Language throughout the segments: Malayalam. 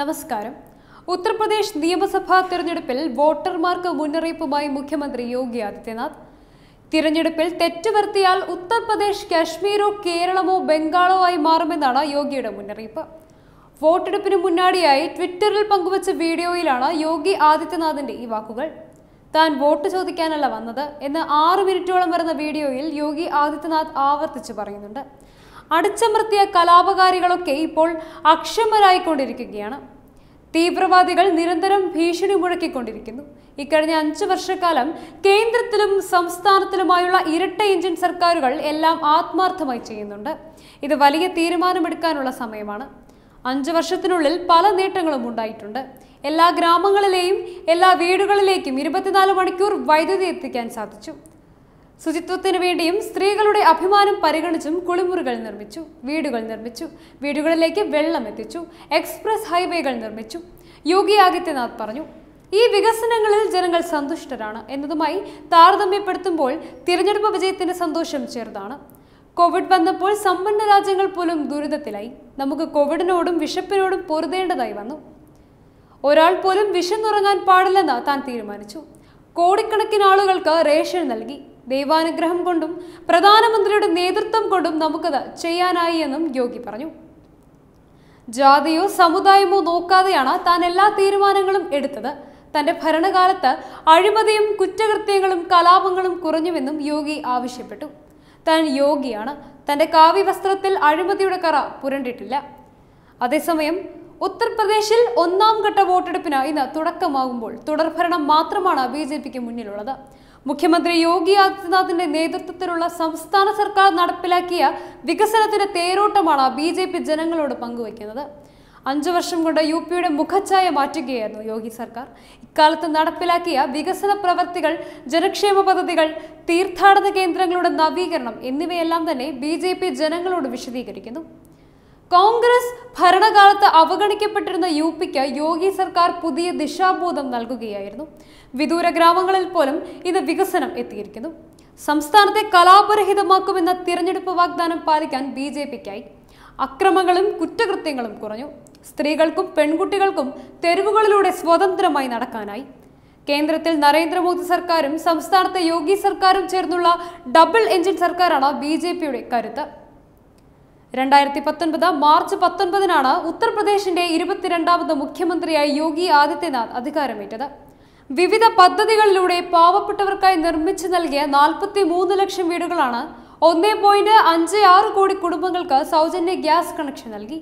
നമസ്കാരം ഉത്തർപ്രദേശ് നിയമസഭാ തിരഞ്ഞെടുപ്പിൽ വോട്ടർമാർക്ക് മുന്നറിയിപ്പുമായി മുഖ്യമന്ത്രി യോഗി ആദിത്യനാഥ് തിരഞ്ഞെടുപ്പിൽ തെറ്റുവരുത്തിയാൽ ഉത്തർപ്രദേശ് കാശ്മീരോ കേരളമോ ബംഗാളോ ആയി മാറുമെന്നാണ് യോഗിയുടെ മുന്നറിയിപ്പ് വോട്ടെടുപ്പിന് മുന്നാടിയായി ട്വിറ്ററിൽ പങ്കുവച്ച വീഡിയോയിലാണ് യോഗി ആദിത്യനാഥിന്റെ ഈ വാക്കുകൾ താൻ വോട്ട് ചോദിക്കാനല്ല വന്നത് എന്ന് ആറ് മിനിറ്റോളം വരുന്ന വീഡിയോയിൽ യോഗി ആദിത്യനാഥ് ആവർത്തിച്ചു പറയുന്നുണ്ട് അടിച്ചമർത്തിയ കലാപകാരികളൊക്കെ ഇപ്പോൾ അക്ഷമരായിക്കൊണ്ടിരിക്കുകയാണ് തീവ്രവാദികൾ നിരന്തരം ഭീഷണി മുഴക്കിക്കൊണ്ടിരിക്കുന്നു ഇക്കഴിഞ്ഞ അഞ്ച് വർഷക്കാലം കേന്ദ്രത്തിലും സംസ്ഥാനത്തിലുമായുള്ള ഇരട്ട എഞ്ചിൻ സർക്കാരുകൾ എല്ലാം ആത്മാർത്ഥമായി ചെയ്യുന്നുണ്ട് ഇത് വലിയ തീരുമാനമെടുക്കാനുള്ള സമയമാണ് അഞ്ച് വർഷത്തിനുള്ളിൽ പല നേട്ടങ്ങളും ഉണ്ടായിട്ടുണ്ട് എല്ലാ ഗ്രാമങ്ങളിലെയും എല്ലാ വീടുകളിലേക്കും ഇരുപത്തിനാല് മണിക്കൂർ വൈദ്യുതി എത്തിക്കാൻ സാധിച്ചു ശുചിത്വത്തിനു വേണ്ടിയും സ്ത്രീകളുടെ അഭിമാനം പരിഗണിച്ചും കുളിമുറികൾ നിർമ്മിച്ചു വീടുകൾ നിർമ്മിച്ചു വീടുകളിലേക്ക് വെള്ളം എത്തിച്ചു എക്സ്പ്രസ് ഹൈവേകൾ നിർമ്മിച്ചു യോഗി ആദിത്യനാഥ് പറഞ്ഞു ഈ വികസനങ്ങളിൽ ജനങ്ങൾ സന്തുഷ്ടരാണ് എന്നതുമായി താരതമ്യപ്പെടുത്തുമ്പോൾ തിരഞ്ഞെടുപ്പ് വിജയത്തിന്റെ സന്തോഷം ചെറുതാണ് കോവിഡ് വന്നപ്പോൾ സമ്പന്ന രാജ്യങ്ങൾ പോലും ദുരിതത്തിലായി നമുക്ക് കോവിഡിനോടും വിശപ്പിനോടും പൊരുതേണ്ടതായി വന്നു ഒരാൾ പോലും വിശന്നുറങ്ങാൻ പാടില്ലെന്ന് താൻ തീരുമാനിച്ചു കോടിക്കണക്കിന് ആളുകൾക്ക് റേഷൻ നൽകി ദൈവാനുഗ്രഹം കൊണ്ടും പ്രധാനമന്ത്രിയുടെ നേതൃത്വം കൊണ്ടും നമുക്കത് ചെയ്യാനായി എന്നും യോഗി പറഞ്ഞു ജാതിയോ സമുദായമോ നോക്കാതെയാണ് താൻ എല്ലാ തീരുമാനങ്ങളും എടുത്തത് തന്റെ ഭരണകാലത്ത് അഴിമതിയും കുറ്റകൃത്യങ്ങളും കലാപങ്ങളും കുറഞ്ഞുവെന്നും യോഗി ആവശ്യപ്പെട്ടു താൻ യോഗിയാണ് തന്റെ കാവ്യവസ്ത്രത്തിൽ അഴിമതിയുടെ കറ പുരണ്ടിട്ടില്ല അതേസമയം ഉത്തർപ്രദേശിൽ ഒന്നാം ഘട്ട വോട്ടെടുപ്പിന് ഇന്ന് തുടക്കമാകുമ്പോൾ തുടർഭരണം മാത്രമാണ് ബി ജെ പിക്ക് മുന്നിലുള്ളത് മുഖ്യമന്ത്രി യോഗി ആദിത്യനാഥിന്റെ നേതൃത്വത്തിലുള്ള സംസ്ഥാന സർക്കാർ നടപ്പിലാക്കിയ വികസനത്തിന്റെ തേരോട്ടമാണ് ബി ജെ പി ജനങ്ങളോട് പങ്കുവയ്ക്കുന്നത് അഞ്ചു വർഷം കൊണ്ട് യു പിയുടെ മുഖച്ഛായ മാറ്റുകയായിരുന്നു യോഗി സർക്കാർ ഇക്കാലത്ത് നടപ്പിലാക്കിയ വികസന പ്രവർത്തികൾ ജനക്ഷേമ പദ്ധതികൾ തീർത്ഥാടന കേന്ദ്രങ്ങളുടെ നവീകരണം എന്നിവയെല്ലാം തന്നെ ബി ജനങ്ങളോട് വിശദീകരിക്കുന്നു കോൺഗ്രസ് ഭരണകാലത്ത് അവഗണിക്കപ്പെട്ടിരുന്ന യു പിക്ക് യോഗി സർക്കാർ പുതിയ ദിശാബോധം നൽകുകയായിരുന്നു വിദൂര ഗ്രാമങ്ങളിൽ പോലും ഇത് വികസനം എത്തിയിരിക്കുന്നു സംസ്ഥാനത്തെ കലാപരഹിതമാക്കുമെന്ന തിരഞ്ഞെടുപ്പ് വാഗ്ദാനം പാലിക്കാൻ ബി ജെ പിക്കായി അക്രമങ്ങളും കുറ്റകൃത്യങ്ങളും കുറഞ്ഞു സ്ത്രീകൾക്കും പെൺകുട്ടികൾക്കും തെരുവുകളിലൂടെ സ്വതന്ത്രമായി നടക്കാനായി കേന്ദ്രത്തിൽ നരേന്ദ്രമോദി സർക്കാരും സംസ്ഥാനത്തെ യോഗി സർക്കാരും ചേർന്നുള്ള ഡബിൾ എഞ്ചിൻ സർക്കാരാണ് ബി കരുത്ത് രണ്ടായിരത്തി പത്തൊൻപത് മാർച്ച് പത്തൊൻപതിനാണ് ഉത്തർപ്രദേശിന്റെ ഇരുപത്തിരണ്ടാമത് മുഖ്യമന്ത്രിയായി യോഗി ആദിത്യനാഥ് അധികാരമേറ്റത് വിവിധ പദ്ധതികളിലൂടെ പാവപ്പെട്ടവർക്കായി നിർമ്മിച്ചു നൽകിയ നാൽപ്പത്തി ലക്ഷം വീടുകളാണ് ഒന്നേ പോയിന്റ് അഞ്ച് ആറ് കോടി കുടുംബങ്ങൾക്ക് സൗജന്യ ഗ്യാസ് കണക്ഷൻ നൽകി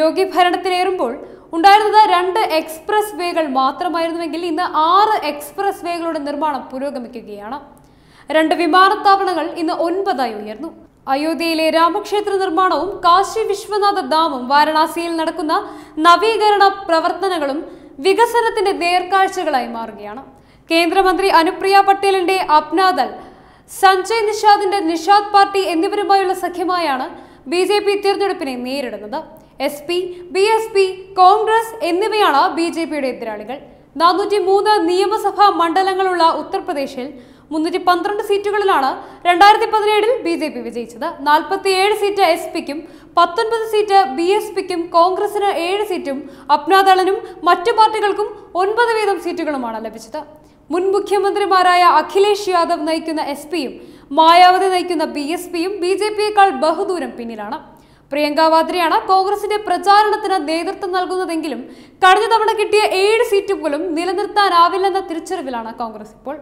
യോഗി ഭരണത്തിലേറുമ്പോൾ ഉണ്ടായിരുന്നത് രണ്ട് എക്സ്പ്രസ് വേകൾ മാത്രമായിരുന്നുവെങ്കിൽ ഇന്ന് ആറ് എക്സ്പ്രസ് വേകളുടെ നിർമ്മാണം പുരോഗമിക്കുകയാണ് രണ്ട് വിമാനത്താവളങ്ങൾ ഇന്ന് ഒൻപതായി ഉയർന്നു അയോധ്യയിലെ രാമക്ഷേത്ര നിർമ്മാണവും കാശി വിശ്വനാഥ ഡാമും വാരണാസിയിൽ നടക്കുന്ന നവീകരണ പ്രവർത്തനങ്ങളും വികസനത്തിന്റെ നേർക്കാഴ്ചകളായി മാറുകയാണ് കേന്ദ്രമന്ത്രി അനുപ്രിയ പട്ടേലിന്റെ അപ്നാദൽ സഞ്ജയ് നിഷാദിന്റെ നിഷാദ് പാർട്ടി എന്നിവരുമായുള്ള സഖ്യമായാണ് ബി ജെ പി തിരഞ്ഞെടുപ്പിനെ നേരിടുന്നത് S P B S P Congress എന്നിവയാണ് ബി ജെ പിയുടെ എതിരാളികൾ നാനൂറ്റി മൂന്ന് നിയമസഭാ മണ്ഡലങ്ങളുള്ള ഉത്തർപ്രദേശിൽ മുന്നൂറ്റി പന്ത്രണ്ട് സീറ്റുകളിലാണ് രണ്ടായിരത്തി പതിനേഴിൽ ബി ജെ പി വിജയിച്ചത് നാൽപ്പത്തിയേഴ് സീറ്റ് എസ് പിക്കും പത്തൊൻപത് സീറ്റ് ബി എസ് പിക്കും കോൺഗ്രസിന് ഏഴ് സീറ്റും അപ്നാദളനും മറ്റു പാർട്ടികൾക്കും ഒൻപത് വീതം സീറ്റുകളുമാണ് ലഭിച്ചത് മുൻ മുഖ്യമന്ത്രിമാരായ അഖിലേഷ് യാദവ് നയിക്കുന്ന എസ് പിയും മായാവതി നയിക്കുന്ന ബി എസ് പിയും ബി ജെ പിയേക്കാൾ ബഹുദൂരം പിന്നിലാണ് പ്രിയങ്ക വാദ്രയാണ് കോൺഗ്രസിന്റെ പ്രചാരണത്തിന് നേതൃത്വം നൽകുന്നതെങ്കിലും കഴിഞ്ഞ തവണ കിട്ടിയ ഏഴ് സീറ്റ് പോലും നിലനിർത്താനാവില്ലെന്ന തിരിച്ചറിവിലാണ് കോൺഗ്രസ് ഇപ്പോൾ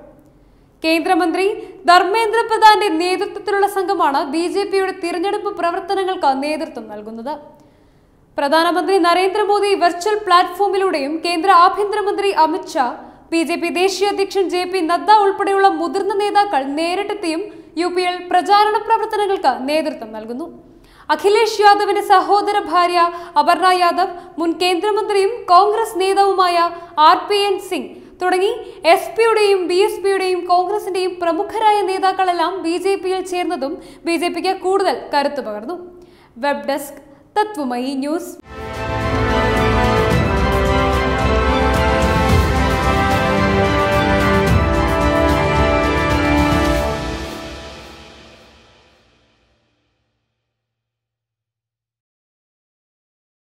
കേന്ദ്രമന്ത്രി ധർമ്മേന്ദ്ര പ്രധാന്റെ നേതൃത്വത്തിലുള്ള സംഘമാണ് ബി ജെ പിയുടെ തിരഞ്ഞെടുപ്പ് പ്രവർത്തനങ്ങൾക്ക് നേതൃത്വം നൽകുന്നത് പ്രധാനമന്ത്രി നരേന്ദ്രമോദി വെർച്വൽ പ്ലാറ്റ്ഫോമിലൂടെയും കേന്ദ്ര ആഭ്യന്തരമന്ത്രി അമിത്ഷാ ബി ജെ പി ദേശീയ അധ്യക്ഷൻ ജെ പി നദ്ദ ഉൾപ്പെടെയുള്ള മുതിർന്ന നേതാക്കൾ നേരിട്ടെത്തിയും യു എൽ പ്രചാരണ പ്രവർത്തനങ്ങൾക്ക് നേതൃത്വം നൽകുന്നു അഖിലേഷ് യാദവിന്റെ സഹോദര ഭാര്യ അപർണ യാദവ് മുൻ കേന്ദ്രമന്ത്രിയും കോൺഗ്രസ് നേതാവുമായ ആർ പി എൻ സിംഗ് തുടങ്ങി എസ് പിയുടെയും ബി എസ് പിയുടെയും കോൺഗ്രസിന്റെയും പ്രമുഖരായ നേതാക്കളെല്ലാം ബി ജെ പിയിൽ ചേർന്നതും ബി ജെ പിക്ക് കൂടുതൽ കരുത്തു പകർന്നു വെബ് ഡെസ്ക് തത്വമയി ന്യൂസ്